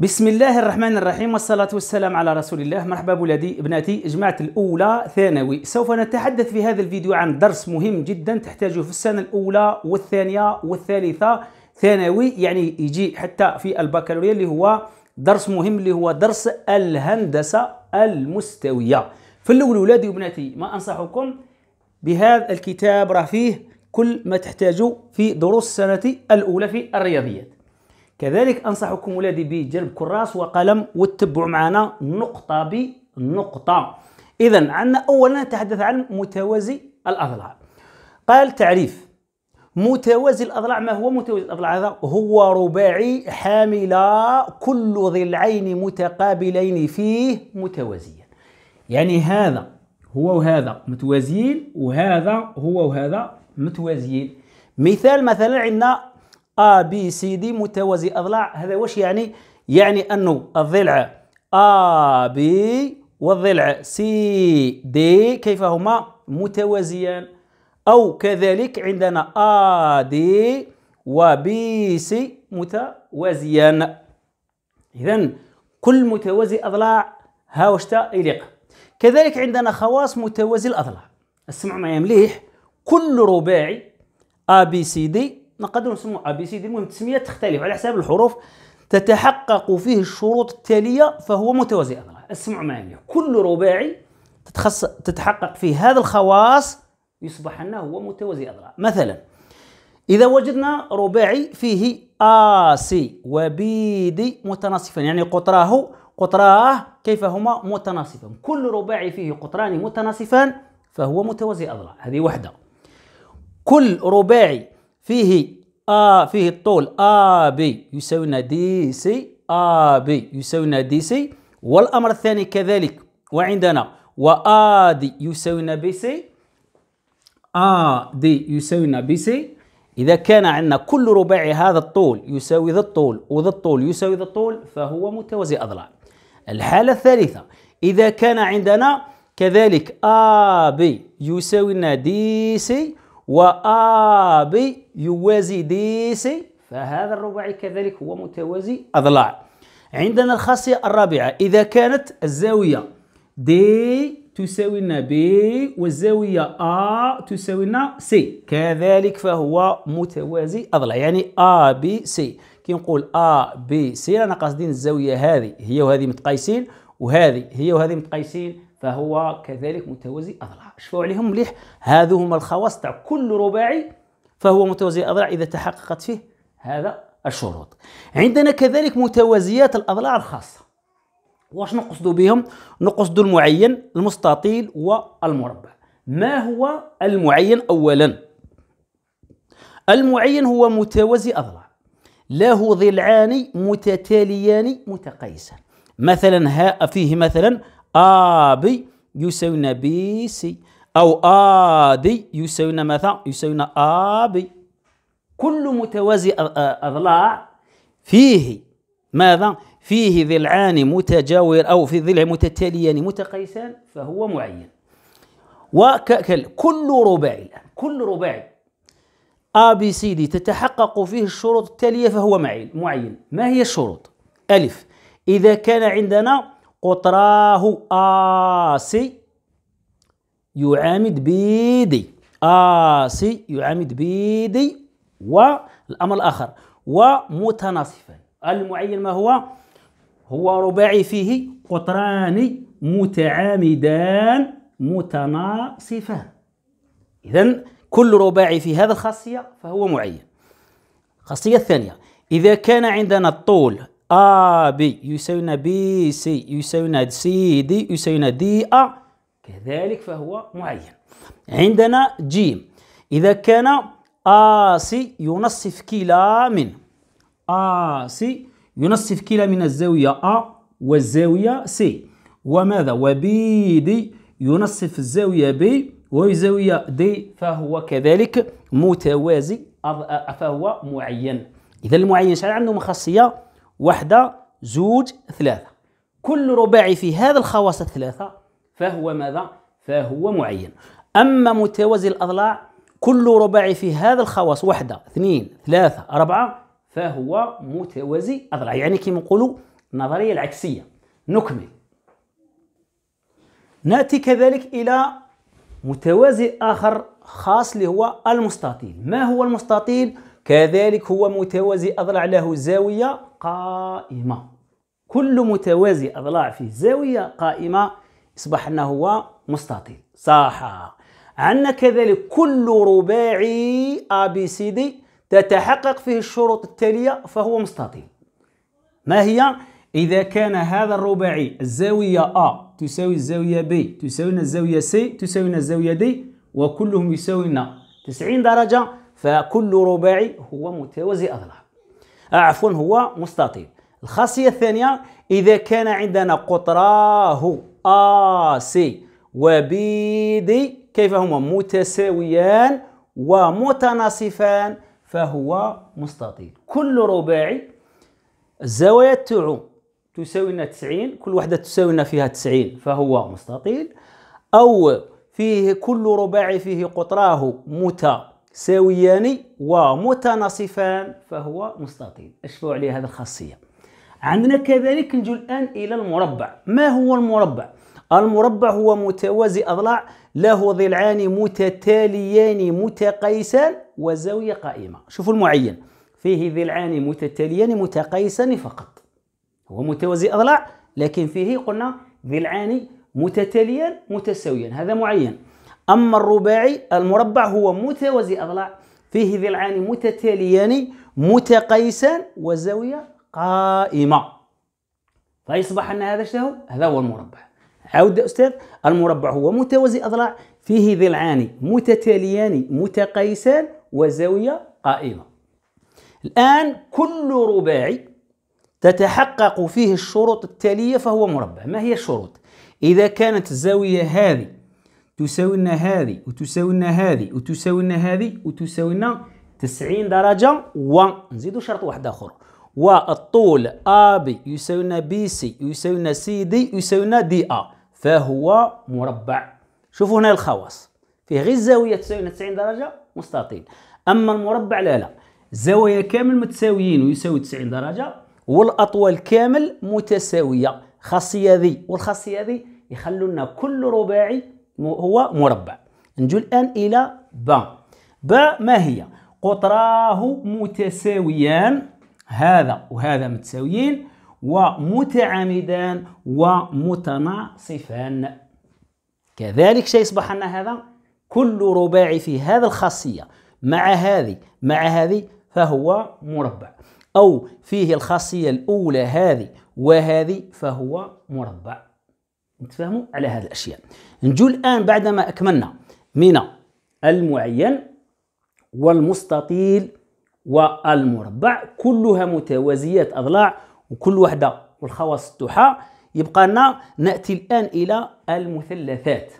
بسم الله الرحمن الرحيم والصلاة والسلام على رسول الله مرحبا بولادي بناتي جماعة الأولى ثانوي سوف نتحدث في هذا الفيديو عن درس مهم جدا تحتاجه في السنة الأولى والثانية والثالثة ثانوي يعني يجي حتى في البكالوريا اللي هو درس مهم اللي هو درس الهندسة المستوية في الأول ولادي وبناتي ما أنصحكم بهذا الكتاب راه فيه كل ما تحتاجه في دروس السنة الأولى في الرياضيات كذلك انصحكم ولادي بجلب كراس وقلم وتتبعوا معنا نقطه بنقطه اذا عندنا اولا نتحدث عن متوازي الاضلاع قال تعريف متوازي الاضلاع ما هو متوازي الاضلاع هذا هو رباعي حاملا كل ضلعين متقابلين فيه متوازيا يعني هذا هو وهذا متوازيين وهذا هو وهذا متوازيين مثال مثلا عندنا A B C D متوازي أضلاع هذا واش يعني؟ يعني أنه الضلع A B والضلع C D كيف هما متوازيان أو كذلك عندنا A D و B C متوازيان إذا كل متوازي أضلاع ها واش يليق كذلك عندنا خواص متوازي الأضلاع اسمع معايا مليح كل رباعي A B C D نقدروا نسمو ا بي سي دي المهم التسميه تختلف على حساب الحروف تتحقق فيه الشروط التاليه فهو متوازي اضلاع اسمعوا معايا كل رباعي تتخص... تتحقق فيه هذا الخواص يصبح أنه هو متوازي أضلاع مثلا إذا وجدنا رباعي فيه ا سي وبي دي متناصفان يعني قطراه قطراه كيف هما متناصفان كل رباعي فيه قطران متناصفان فهو متوازي أضلاع هذه وحدة كل رباعي فيه آ فيه الطول AB يساوي لنا دي سي AB يساوي لنا دي سي والأمر الثاني كذلك وعندنا وآدي يساوي لنا بي سي آدي يساوي لنا بي سي إذا كان عندنا كل رباعي هذا الطول يساوي ذا الطول وذا الطول يساوي ذا الطول فهو متوازي أضلاع الحالة الثالثة إذا كان عندنا كذلك AB يساوي لنا دي سي بي يوازي دي سي فهذا الرباعي كذلك هو متوازي أضلاع عندنا الخاصية الرابعة إذا كانت الزاوية دي تساوي لنا بي والزاوية أ تساوي لنا سي كذلك فهو متوازي أضلاع يعني أ بي سي كي نقول أ بي سي رانا قاصدين الزاوية هذه هي وهذه متقايسين وهذه هي وهذه متقايسين فهو كذلك متوازي اضلاع شفوا عليهم مليح هذو هما الخواص تاع كل رباعي فهو متوازي الاضلاع اذا تحققت فيه هذا الشروط عندنا كذلك متوازيات الاضلاع الخاصه واش نقصد بهم نقصد المعين المستطيل والمربع ما هو المعين اولا المعين هو متوازي اضلاع له ضلعان متتاليان متقيسان مثلا ها فيه مثلا آبي يساوينا بي سي أو آدي يساوينا ماذا؟ يساوينا آبي كل متوازي أضلاع فيه ماذا؟ فيه ضلعان متجاور أو في ضلع متتاليان متقيسان فهو معين وكل رباعي الآن كل رباعي أ بي سي دي تتحقق فيه الشروط التالية فهو معين معين ما هي الشروط؟ ألف إذا كان عندنا قطراه آسي يعامد بيدي آسي يعامد بيدي والأمر الآخر ومتناصفا المعين ما هو؟ هو رباعي فيه قطران متعامدان متناصفان إذا كل رباعي في هذا الخاصية فهو معين الخاصية الثانية إذا كان عندنا الطول B يساوينا بي سي يساوينا سي دي يساوينا دي أ كذلك فهو معين عندنا جيم إذا كان C ينصف كلا من C ينصف كلا من الزاوية أ والزاوية سي وماذا وبي دي ينصف الزاوية بي والزاوية دي فهو كذلك متوازي فهو معين إذا المعين شحال عنده من خاصية وحدة زوج ثلاثة كل رباعي في هذا الخواص الثلاثة فهو ماذا؟ فهو معين أما متوازي الأضلاع كل رباعي في هذا الخواص وحدة اثنين ثلاثة أربعة فهو متوازي أضلاع يعني كما نقولوا النظرية العكسية نكمل نأتي كذلك إلى متوازي آخر خاص اللي هو المستطيل ما هو المستطيل؟ كذلك هو متوازي أضلاع له زاوية قائمة كل متوازي أضلاع فيه زاوية قائمة يصبح أنه هو مستطيل صح عندنا كذلك كل رباعي أبيسيدي تتحقق فيه الشروط التالية فهو مستطيل ما هي؟ إذا كان هذا الرباعي الزاوية A تساوي الزاوية B تساوي الزاوية C تساوي الزاوية D وكلهم يساوي 90 درجة فكل رباعي هو متوازي أضلاع آه، عفوا هو مستطيل الخاصية الثانية إذا كان عندنا قطراه آ سي وبي دي كيف هما متساويان ومتناصفان فهو مستطيل كل رباعي الزوايا تاعو تساوي لنا 90 كل وحدة تساوي لنا فيها 90 فهو مستطيل أو فيه كل رباعي فيه قطراه متناصفان ساويان ومتناصفان فهو مستطيل اشفوا عليه هذه الخاصية عندنا كذلك نجو الآن إلى المربع ما هو المربع؟ المربع هو متوازي أضلاع له ضلعان متتاليان متقيسان وزاوية قائمة شوفوا المعين فيه ضلعان متتاليان متقيسان فقط هو متوازي أضلاع لكن فيه قلنا ضلعان متتاليان متساويان هذا معين أما الرباعي المربع هو متوازي أضلاع فيه ذلعان متتاليان متقيسان وزاوية قائمة فيصبح أن هذا شنو هذا هو المربع عود أستاذ المربع هو متوازي أضلاع فيه ذلعان متتاليان متقيسان وزاوية قائمة الآن كل رباعي تتحقق فيه الشروط التالية فهو مربع ما هي الشروط؟ إذا كانت الزاوية هذه تساوي لنا هذه وتساوي لنا هذه وتساوي لنا هذه وتساوي لنا 90 درجة ونزيدوا شرط واحد آخر والطول AB يساوي لنا BC يساوي لنا CD يساوي لنا DA فهو مربع شوفوا هنا الخواص فيه غير الزاوية تساوي لنا 90 درجة مستطيل أما المربع لا لا زوايا كامل متساويين ويساوي 90 درجة والأطوال كامل متساوية خاصية ذي والخاصية ذي يخلوا لنا كل رباعي هو مربع نجو الآن إلى با با ما هي قطراه متساويان هذا وهذا متساويين ومتعامدان ومتناصفان كذلك سيصبح أن هذا كل رباعي في هذا الخاصية مع هذه مع هذه فهو مربع أو فيه الخاصية الأولى هذه وهذه فهو مربع نتفاهموا على هذه الاشياء نجو الان بعدما اكملنا من المعين والمستطيل والمربع كلها متوازيات اضلاع وكل وحده والخواص تاعها يبقى لنا ناتي الان الى المثلثات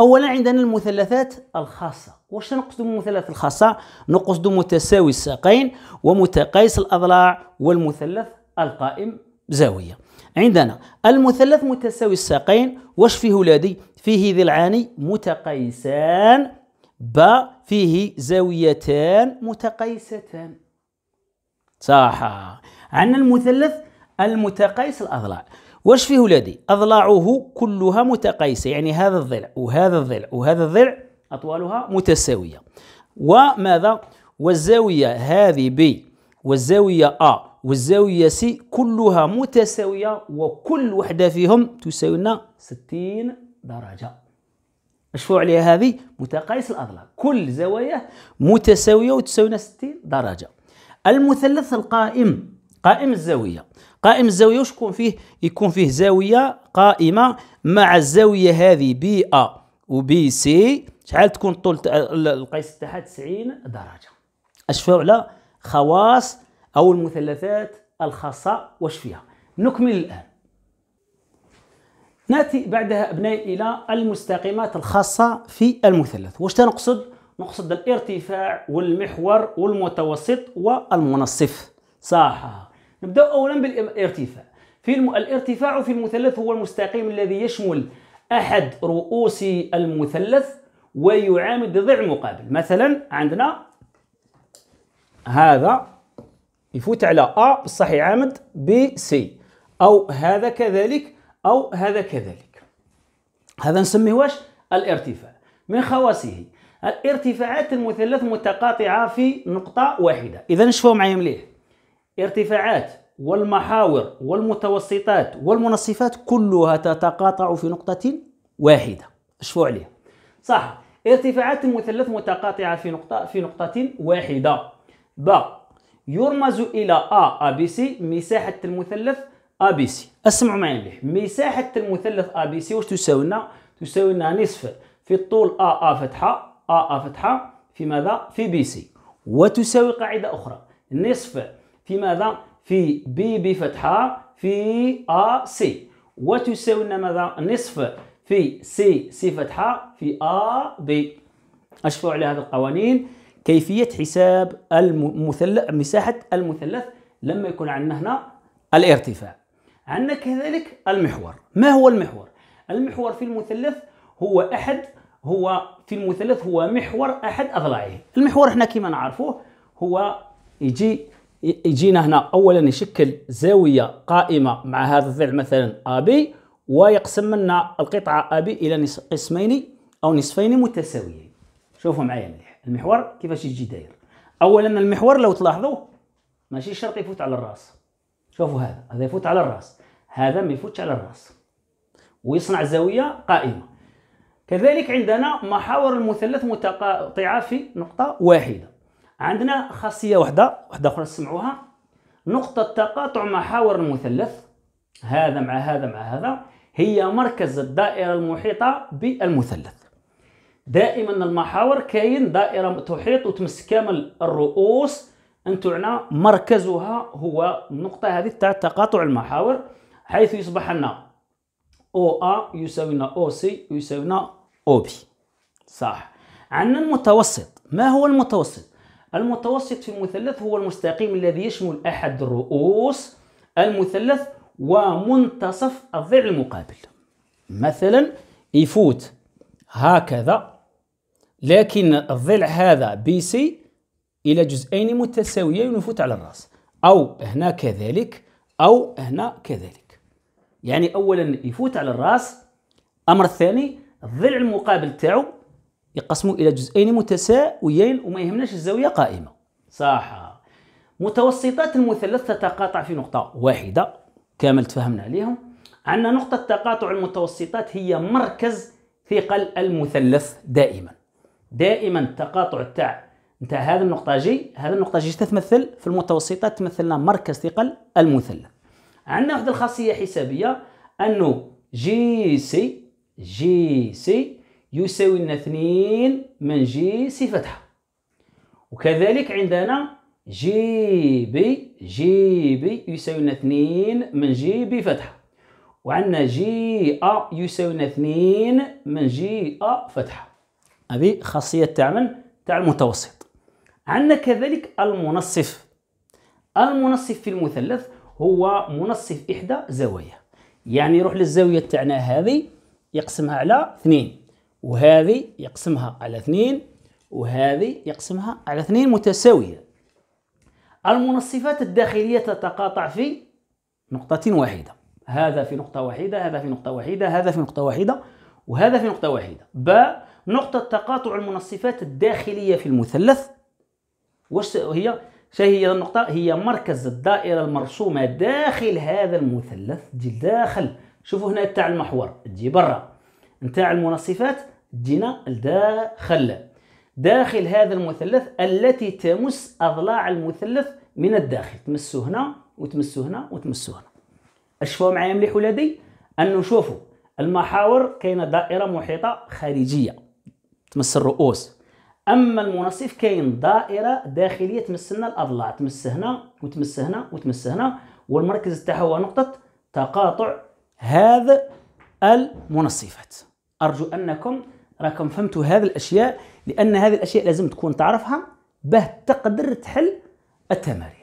اولا عندنا المثلثات الخاصه واش نقصد بالمثلث الخاصه نقصد متساوي الساقين ومتقايس الاضلاع والمثلث القائم زاويه عندنا المثلث متساوي الساقين واش فيه ولادي فيه ذلعان متقيسان ب فيه زاويتان متقيستان صح عندنا المثلث المتقيس الأضلاع واش فيه ولادي أضلاعه كلها متقيسة يعني هذا الضلع وهذا الضلع وهذا الضلع أطوالها متساوية وماذا والزاوية هذه ب والزاوية أ والزاوية سي كلها متساوية وكل وحدة فيهم تساوي لنا 60 درجة اشفوا عليها هذه متقايس الأضلاع كل زواياه متساوية وتساوي لنا 60 درجة المثلث القائم قائم الزاوية قائم الزاوية واش يكون فيه يكون فيه زاوية قائمة مع الزاوية هذه بي أ وبي سي شحال تكون طول القيس تاعها 90 درجة اشفوا على خواص أو المثلثات الخاصة واش فيها نكمل الآن نأتي بعدها أبنائي إلى المستقيمات الخاصة في المثلث واش تنقصد نقصد الارتفاع والمحور والمتوسط والمنصف صح نبدأ أولا بالارتفاع في الم... الارتفاع في المثلث هو المستقيم الذي يشمل أحد رؤوس المثلث ويعامد ضع مقابل مثلا عندنا هذا يفوت على أ بصح يعامد بي سي أو هذا كذلك أو هذا كذلك هذا نسميه واش الارتفاع من خواصه الارتفاعات المثلث متقاطعة في نقطة واحدة إذا نشوفوا معايا مليح ارتفاعات والمحاور والمتوسطات والمنصفات كلها تتقاطع في نقطة واحدة شوفوا عليها صح ارتفاعات المثلث متقاطعة في نقطة في نقطة واحدة ب يرمز إلى A ABC مساحة المثلث ABC اسمعوا معي مليح مساحة المثلث ABC واش تساوي لنا؟ تساوي لنا نصف في الطول AA فتحة AA فتحة في ماذا؟ في BC وتساوي قاعدة أخرى نصف في ماذا؟ في BB فتحة في AC وتساوي لنا ماذا؟ نصف في سي سي فتحة في ا بي أشفوا على هذه القوانين كيفية حساب المثلث مساحة المثلث لما يكون عندنا هنا الارتفاع عندنا كذلك المحور ما هو المحور المحور في المثلث هو أحد هو في المثلث هو محور أحد أضلاعه المحور احنا كما نعرفوه هو يجي يجينا هنا اولا يشكل زاويه قائمه مع هذا الضلع مثلا ابي ويقسم لنا القطعه ابي الى قسمين او نصفين متساويين شوفوا معايا مليح يعني. المحور كيفاش يجي داير اولا المحور لو تلاحظوا ماشي شرط يفوت على الراس شوفوا هذا هذا يفوت على الراس هذا ما يفوتش على الراس ويصنع زاويه قائمه كذلك عندنا محاور المثلث متقاطعه في نقطه واحده عندنا خاصيه واحده واحده اخرى سمعوها نقطه تقاطع محاور المثلث هذا مع هذا مع هذا هي مركز الدائره المحيطه بالمثلث دائما المحاور كاين دائره تحيط وتمس كامل الرؤوس نتوعنا مركزها هو النقطه هذه تاع تقاطع المحاور حيث يصبح لنا او ا يساوي لنا او سي يساوي لنا او بي صح عندنا المتوسط ما هو المتوسط المتوسط في المثلث هو المستقيم الذي يشمل احد الرؤوس المثلث ومنتصف الضلع المقابل مثلا يفوت هكذا لكن الضلع هذا بي سي إلى جزئين متساويين يفوت على الرأس أو هنا كذلك أو هنا كذلك يعني أولا يفوت على الرأس امر الثاني الضلع المقابل تاعو يقسمو إلى جزئين متساويين وما يهمناش الزاوية قائمة صح متوسطات المثلث تتقاطع في نقطة واحدة كامل تفهمنا عليهم عندنا نقطة تقاطع المتوسطات هي مركز ثقل المثلث دائما دائما التقاطع تاع نتاع هذا النقطه جي هذا النقطه جي تتمثل في المتوسطه تمثلنا مركز ثقل المثلث عندنا واحد الخاصيه حسابيه انه جي سي جي سي يساوي لنا 2 من جي سي فتحه وكذلك عندنا جي بي جي بي يساوي لنا 2 من جي بي فتحه وعندنا جي ا يساوي لنا 2 من جي ا فتحه هذه خاصية تاع من؟ تاع المتوسط عندنا كذلك المنصف المنصف في المثلث هو منصف إحدى زوايا يعني يروح للزاوية تاعنا هذه يقسمها على اثنين وهذه يقسمها على اثنين وهذه يقسمها على اثنين متساوية المنصفات الداخلية تتقاطع في نقطة واحدة هذا في نقطة واحدة هذا في نقطة واحدة هذا في نقطة واحدة وهذا في نقطة واحدة باء نقطة تقاطع المنصفات الداخلية في المثلث واش هي هي النقطة هي مركز الدائرة المرسومة داخل هذا المثلث تجي داخل شوفوا هنا تاع المحور تجي برا نتاع المنصفات تجينا لداخل داخل هذا المثلث التي تمس أضلاع المثلث من الداخل تمسوا هنا وتمسوا هنا وتمسوا هنا أشوفوا معايا مليح ولادي أنو شوفوا المحاور كاينه دائره محيطه خارجيه تمس الرؤوس اما المنصف كاين دائره داخليه تمس لنا الاضلاع تمس هنا وتمس هنا وتمس هنا والمركز تاعها هو نقطه تقاطع هذا المنصفات ارجو انكم راكم فهمتوا هذه الاشياء لان هذه الاشياء لازم تكون تعرفها باه تقدر تحل التمارين